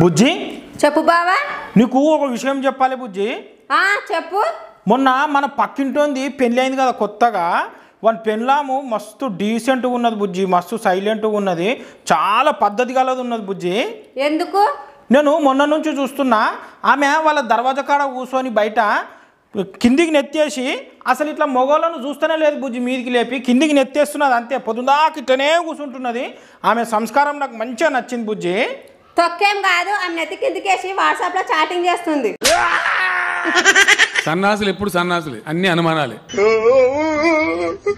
బుజ్జి చెప్పు బావా నీకు ఒక విషయం చెప్పాలి బుజ్జి చెప్పు మొన్న మన పక్కింటోంది పెళ్ళి అయింది కదా కొత్తగా వాని పెన్లాము మస్తు డీసెంట్గా ఉన్నది బుజ్జి మస్తు సైలెంట్గా ఉన్నది చాలా పద్ధతి గలది ఉన్నది బుజ్జి ఎందుకు నేను మొన్న నుంచి చూస్తున్నా ఆమె వాళ్ళ దర్వాజా కాడ కూర్చొని బయట కిందికి నెత్తేసి అసలు ఇట్లా మొగోళ్ళను చూస్తూనే లేదు బుజ్జి మీదికి లేపి కిందికి నెత్తేస్తున్నది అంతే పొద్దుదాకా ఇట్లనే కూర్చుంటున్నది ఆమె సంస్కారం నాకు మంచిగా నచ్చింది బుజ్జి తొక్కేం కాదు ఆమె నెత్తి కిందికేసి వాట్సాప్ లో చాటింగ్ చేస్తుంది సన్నాసులు ఎప్పుడు సన్నాసులు అన్ని అనుమానాలే